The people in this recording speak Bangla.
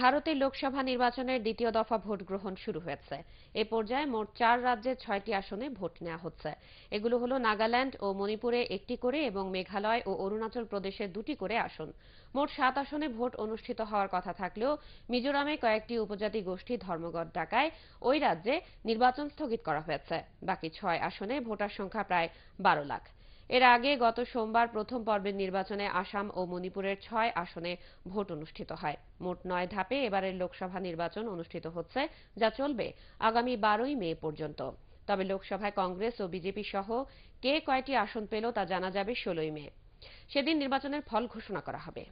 ভারতে লোকসভা নির্বাচনের দ্বিতীয় দফা ভোট গ্রহণ শুরু হয়েছে এ পর্যায়ে মোট চার রাজ্যের ছয়টি আসনে ভোট নেওয়া হচ্ছে এগুলো হলো নাগাল্যান্ড ও মণিপুরে একটি করে এবং মেঘালয় ও অরুণাচল প্রদেশে দুটি করে আসন মোট সাত আসনে ভোট অনুষ্ঠিত হওয়ার কথা থাকলেও মিজোরামে কয়েকটি উপজাতি গোষ্ঠী ধর্মঘট ডাকায় ওই রাজ্যে নির্বাচন স্থগিত করা হয়েছে বাকি ছয় আসনে ভোটার সংখ্যা প্রায় বারো লাখ এর আগে গত সোমবার প্রথম পর্বের নির্বাচনে আসাম ও মণিপুরের ছয় আসনে ভোট অনুষ্ঠিত হয় মোট নয় ধাপে এবারের লোকসভা নির্বাচন অনুষ্ঠিত হচ্ছে যা চলবে আগামী বারোই মে পর্যন্ত তবে লোকসভায় কংগ্রেস ও বিজেপি সহ কে কয়টি আসন পেল তা জানা যাবে ষোলোই মে সেদিন নির্বাচনের ফল ঘোষণা করা হবে